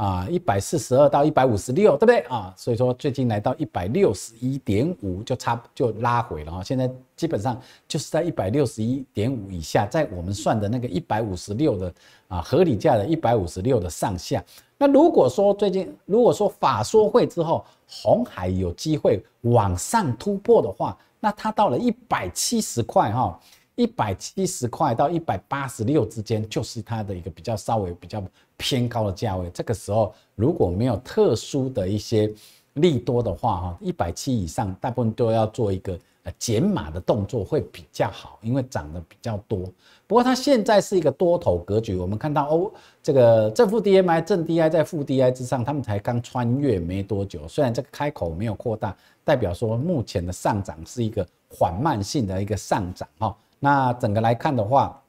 啊，一百四十二到一百五十六，对不对啊？所以说最近来到一百六十一点五，就差就拉回了哈。现在基本上就是在一百六十一点五以下，在我们算的那个一百五十六的啊合理价的，一百五十六的上下。那如果说最近如果说法说会之后，红海有机会往上突破的话，那它到了一百七十块哈，一百七十块到一百八十六之间，就是它的一个比较稍微比较。偏高的价位，这个时候如果没有特殊的一些利多的话，哈，一百七以上大部分都要做一个呃减码的动作会比较好，因为涨得比较多。不过它现在是一个多头格局，我们看到哦，这个正负 DMI 正 DI 在负 DI 之上，他们才刚穿越没多久，虽然这个开口没有扩大，代表说目前的上涨是一个缓慢性的一个上涨，哈。那整个来看的话，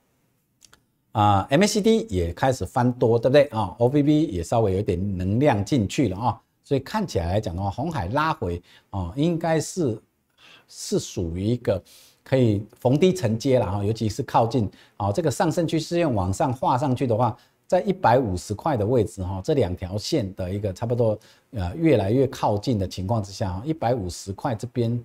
啊 m a c d 也开始翻多，对不对啊？OVB 也稍微有点能量进去了啊，所以看起来来讲的话，红海拉回啊，应该是是属于一个可以逢低承接了哈，尤其是靠近啊这个上升趋势线往上画上去的话，在一百五十块的位置哈，这两条线的一个差不多呃越来越靠近的情况之下，一百五十块这边。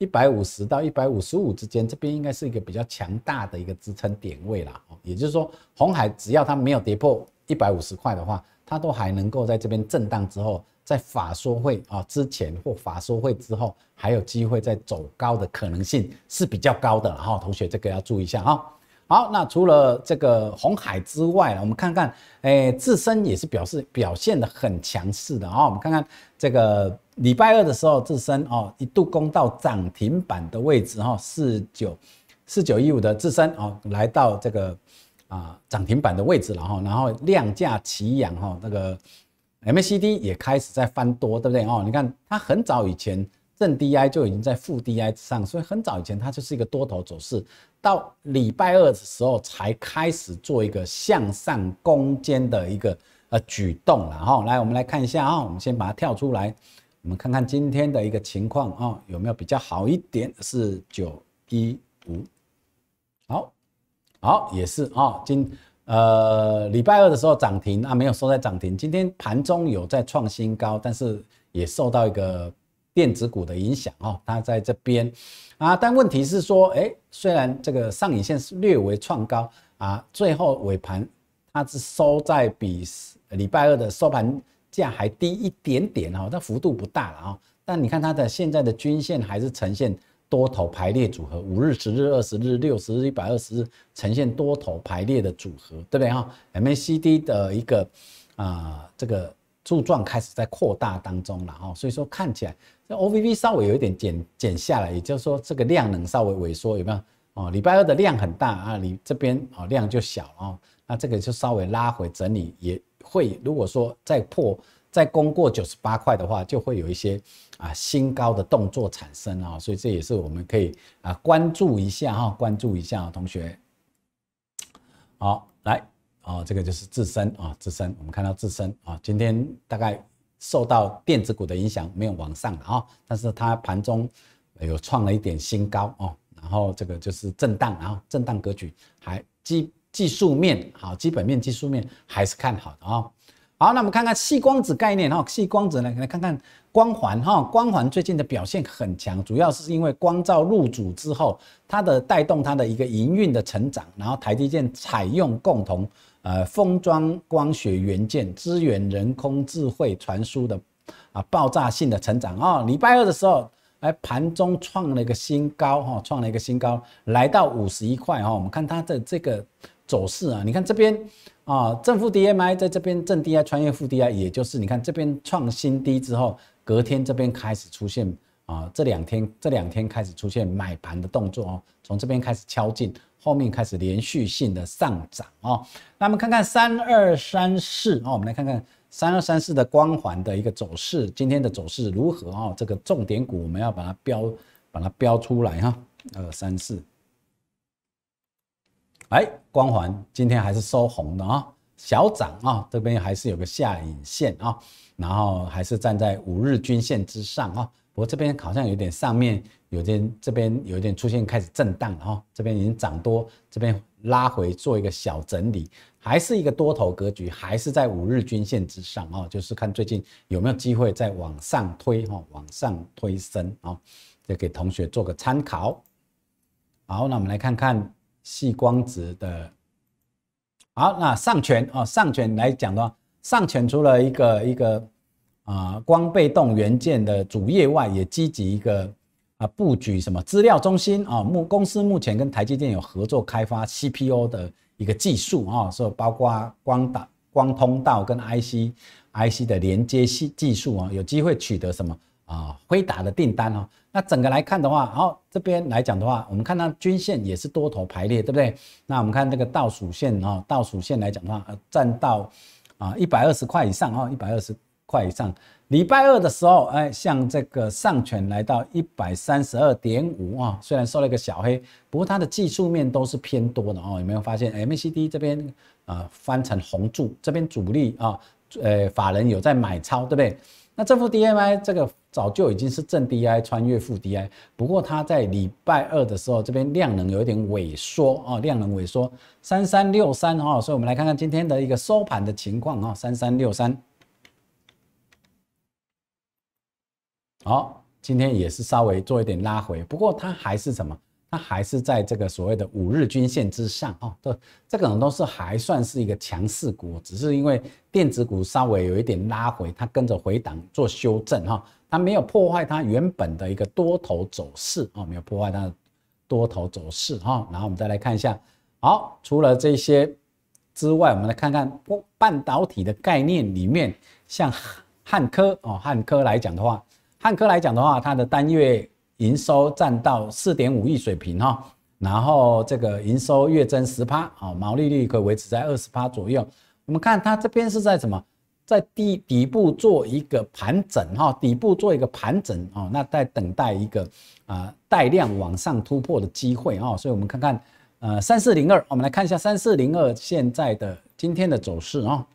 一百五十到一百五十五之间，这边应该是一个比较强大的一个支撑点位啦。也就是说，红海只要它没有跌破一百五十块的话，它都还能够在这边震荡之后，在法说会啊之前或法说会之后，还有机会再走高的可能性是比较高的哈。同学，这个要注意一下哈。好，那除了这个红海之外我们看看，哎，自身也是表示表现的很强势的啊。我们看看这个礼拜二的时候，自身哦一度攻到涨停板的位置哈，四九四九一五的自身哦来到这个啊涨停板的位置了哈，然后量价齐扬哈，那个 MACD 也开始在翻多，对不对哦？你看它很早以前正 DI 就已经在负 DI 之上，所以很早以前它就是一个多头走势。到礼拜二的时候才开始做一个向上攻坚的一个呃举动了哈，来我们来看一下啊，我们先把它跳出来，我们看看今天的一个情况啊有没有比较好一点是九一五，好，好也是啊，今呃礼拜二的时候涨停啊没有收在涨停，今天盘中有在创新高，但是也受到一个。电子股的影响哦，它在这边啊，但问题是说，哎，虽然这个上影线是略微创高啊，最后尾盘它是收在比礼拜二的收盘价还低一点点哦，它幅度不大了啊。但你看它的现在的均线还是呈现多头排列组合，五日、十日、二十日、六十日、一百二十日呈现多头排列的组合，对不对哈？MACD 的一个啊这个。柱状开始在扩大当中了哈，所以说看起来这 O V V 稍微有一点减减下来，也就是说这个量能稍微萎缩，有没有？哦，礼拜二的量很大啊，你这边哦量就小哦，那这个就稍微拉回整理也会，如果说再破再攻过九十八块的话，就会有一些啊新高的动作产生啊，所以这也是我们可以啊关注一下哈，关注一下同学。好，来。哦，这个就是自身啊，自身。我们看到自身啊，今天大概受到电子股的影响，没有往上了啊，但是它盘中有创了一点新高哦。然后这个就是震荡，然后震荡格局还基技术面好，基本面技术面还是看好的啊。好，那我们看看细光子概念哈，细光子呢，来看看光环哈，光环最近的表现很强，主要是因为光照入主之后，它的带动它的一个营运的成长，然后台积电采用共同。呃，封装光学元件、支援人工智慧传输的，啊，爆炸性的成长哦。礼拜二的时候，哎，盘中创了一个新高哈，创了一个新高，来到五十一块哈。我们看它的这个走势啊，你看这边啊，正负 D M I 在这边正 D I 穿越负 D I，也就是你看这边创新低之后，隔天这边开始出现啊，这两天这两天开始出现买盘的动作哦，从这边开始敲进。后面开始连续性的上涨啊，那我们看看三二三四啊，我们来看看三二三四的光环的一个走势，今天的走势如何啊？这个重点股我们要把它标，把它标出来哈。二三四，哎，光环今天还是收红的啊，小涨啊，这边还是有个下影线啊，然后还是站在五日均线之上啊。不过这边好像有点，上面有点，这边有点出现开始震荡了哈。这边已经涨多，这边拉回做一个小整理，还是一个多头格局，还是在五日均线之上哦。就是看最近有没有机会再往上推哈，往上推升啊，再给同学做个参考。好，那我们来看看细光子的。好，那上权哦，上权来讲的话，上权除了一个一个。啊，光被动元件的主业外，也积极一个啊布局什么资料中心啊。目公司目前跟台积电有合作开发 CPU 的一个技术啊，所以包括光导光通道跟 IC IC 的连接系技术啊，有机会取得什么啊辉达的订单哦。那整个来看的话，然后这边来讲的话，我们看到均线也是多头排列，对不对？那我们看这个倒数线啊，倒数线来讲的话，呃，站到啊一百二十块以上啊，一百二十。块以上，礼拜二的时候，哎，像这个上权来到一百三十二点五啊，虽然收了一个小黑，不过它的技术面都是偏多的哦。有没有发现 MACD 这边啊翻成红柱，这边主力啊，呃，法人有在买超，对不对？那这副 DMI 这个早就已经是正 DI 穿越负 DI，不过它在礼拜二的时候，这边量能有一点萎缩啊，量能萎缩三三六三啊，所以我们来看看今天的一个收盘的情况啊，三三六三。好，今天也是稍微做一点拉回，不过它还是什么？它还是在这个所谓的五日均线之上哦。这这能都是还算是一个强势股，只是因为电子股稍微有一点拉回，它跟着回档做修正哈，它没有破坏它原本的一个多头走势哦，没有破坏它的多头走势哈。然后我们再来看一下，好，除了这些之外，我们来看看半导体的概念里面，像汉科哦，汉科来讲的话。汉科来讲的话，它的单月营收占到四点五亿水平哈，然后这个营收月增十趴啊，毛利率可维持在二十趴左右。我们看它这边是在什么，在底底部做一个盘整哈，底部做一个盘整哦，那在等待一个啊带量往上突破的机会啊，所以我们看看呃三四零二，我们来看一下三四零二现在的今天的走势啊，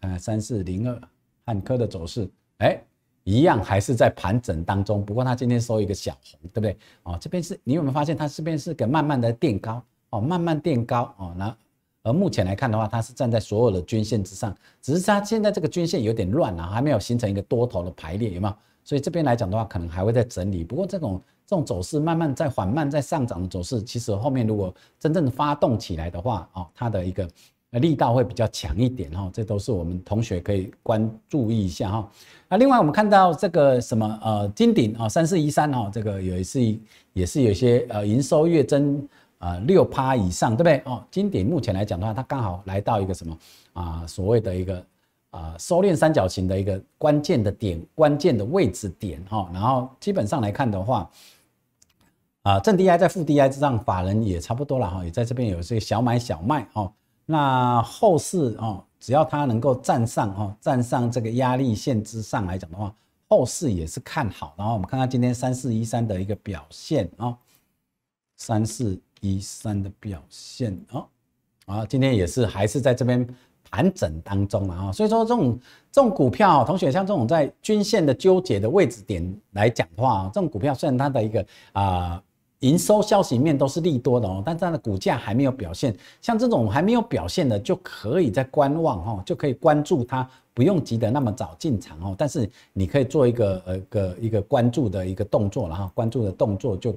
看看三四零二汉科的走势，哎。一样还是在盘整当中，不过它今天收一个小红，对不对？哦，这边是你有没有发现它这边是个慢慢的垫高哦，慢慢垫高哦，那而目前来看的话，它是站在所有的均线之上，只是它现在这个均线有点乱啊，还没有形成一个多头的排列，有没有？所以这边来讲的话，可能还会在整理，不过这种这种走势慢慢在缓慢在上涨的走势，其实后面如果真正发动起来的话，哦，它的一个。力道会比较强一点哈，这都是我们同学可以关注一下哈。那另外我们看到这个什么呃金鼎啊，三四一三哈，这个也是也是有些呃营收月增啊六趴以上，对不对哦？金鼎目前来讲的话，它刚好来到一个什么啊所谓的一个啊收敛三角形的一个关键的点，关键的位置点哈。然后基本上来看的话，啊正 DI 在负 DI 之上，法人也差不多了哈，也在这边有些小买小卖哦。那后市哦，只要它能够站上哦，站上这个压力线之上来讲的话，后市也是看好。然后我们看看今天三四一三的一个表现啊，三四一三的表现哦，啊，今天也是还是在这边盘整当中了啊，所以说这种这种股票，同学像这种在均线的纠结的位置点来讲的话啊，这种股票虽然它的一个啊。营收消息面都是利多的哦，但它的股价还没有表现。像这种还没有表现的，就可以在观望哈，就可以关注它，不用急得那么早进场哦。但是你可以做一个呃个一个关注的一个动作了哈，关注的动作就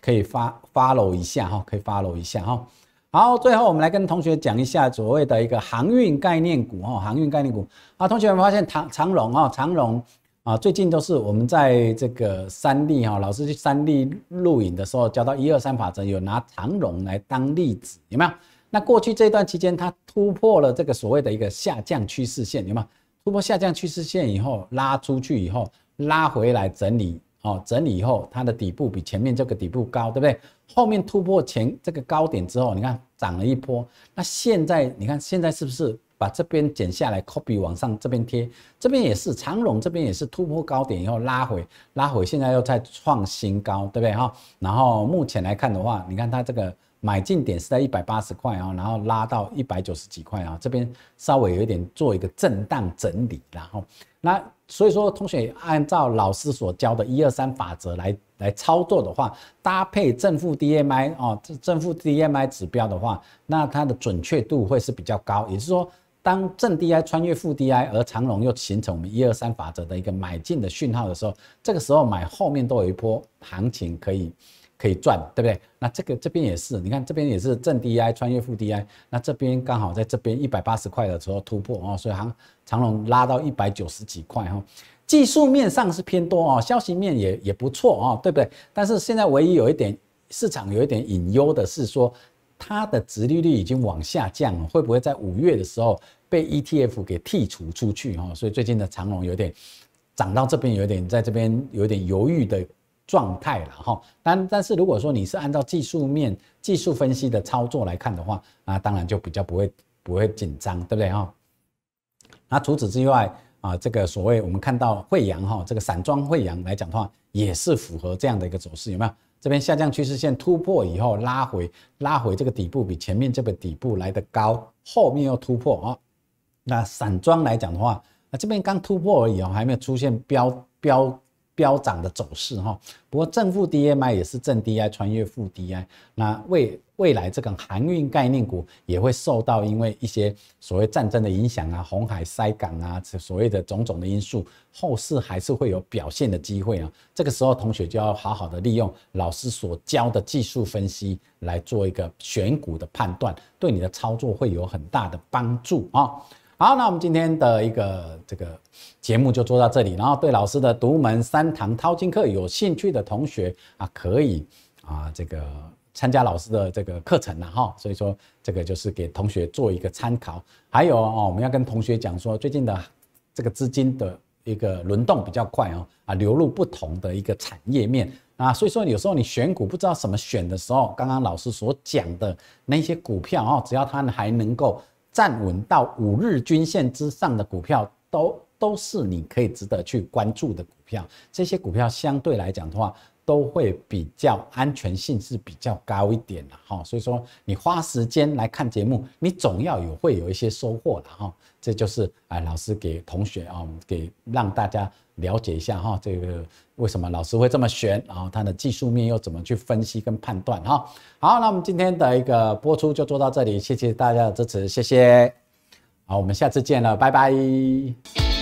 可以 follow 一下哈，可以 follow 一下哈。好，最后我们来跟同学讲一下所谓的一个航运概念股哈，航运概念股。好，同学们发现长长荣哦，长荣啊，最近都是我们在这个三力哈，老师去三力录影的时候教到一二三法则，有拿长荣来当例子，有没有？那过去这段期间，它突破了这个所谓的一个下降趋势线，有没有？突破下降趋势线以后，拉出去以后，拉回来整理，哦，整理以后，它的底部比前面这个底部高，对不对？后面突破前这个高点之后，你看涨了一波，那现在你看现在是不是？把这边剪下来，copy 往上这边贴，这边也是长龙，这边也是突破高点以后拉回，拉回现在又在创新高，对不对哈？然后目前来看的话，你看它这个买进点是在一百八十块啊，然后拉到一百九十几块啊，这边稍微有一点做一个震荡整理，然后那所以说同学按照老师所教的一二三法则来来操作的话，搭配正负 DMI 哦，这正负 DMI 指标的话，那它的准确度会是比较高，也就是说。当正 DI 穿越负 DI，而长龙又形成我们一二三法则的一个买进的讯号的时候，这个时候买后面都有一波行情可以可以赚，对不对？那这个这边也是，你看这边也是正 DI 穿越负 DI，那这边刚好在这边一百八十块的时候突破哦，所以行长龙拉到一百九十几块哈。技术面上是偏多哦，消息面也也不错哦，对不对？但是现在唯一有一点市场有一点隐忧的是说，它的殖利率已经往下降，了，会不会在五月的时候？被 ETF 给剔除出去哈，所以最近的长龙有点涨到这边，有点在这边有点犹豫的状态了哈。但但是如果说你是按照技术面、技术分析的操作来看的话，那当然就比较不会不会紧张，对不对哈？那除此之外啊，这个所谓我们看到惠阳哈，这个散装惠阳来讲的话，也是符合这样的一个走势，有没有？这边下降趋势线突破以后拉回拉回这个底部，比前面这个底部来得高，后面又突破啊。那散装来讲的话，那这边刚突破而已哦，还没有出现飙飙飙涨的走势哈。不过正负 DMI 也是正 DMI 穿越负 DMI，那未未来这个航运概念股也会受到因为一些所谓战争的影响啊、红海塞港啊、所谓的种种的因素，后市还是会有表现的机会啊。这个时候，同学就要好好的利用老师所教的技术分析来做一个选股的判断，对你的操作会有很大的帮助啊。好，那我们今天的一个这个节目就做到这里。然后对老师的独门三堂淘金课有兴趣的同学啊，可以啊这个参加老师的这个课程了哈。所以说这个就是给同学做一个参考。还有哦，我们要跟同学讲说，最近的这个资金的一个轮动比较快哦，啊流入不同的一个产业面啊，所以说有时候你选股不知道怎么选的时候，刚刚老师所讲的那些股票哦，只要它还能够。站稳到五日均线之上的股票，都都是你可以值得去关注的股票。这些股票相对来讲的话，都会比较安全性是比较高一点的哈。所以说，你花时间来看节目，你总要有会有一些收获的哈。这就是啊，老师给同学啊，给让大家。了解一下哈，这个为什么老师会这么悬？然后它的技术面又怎么去分析跟判断哈？好，那我们今天的一个播出就做到这里，谢谢大家的支持，谢谢。好，我们下次见了，拜拜。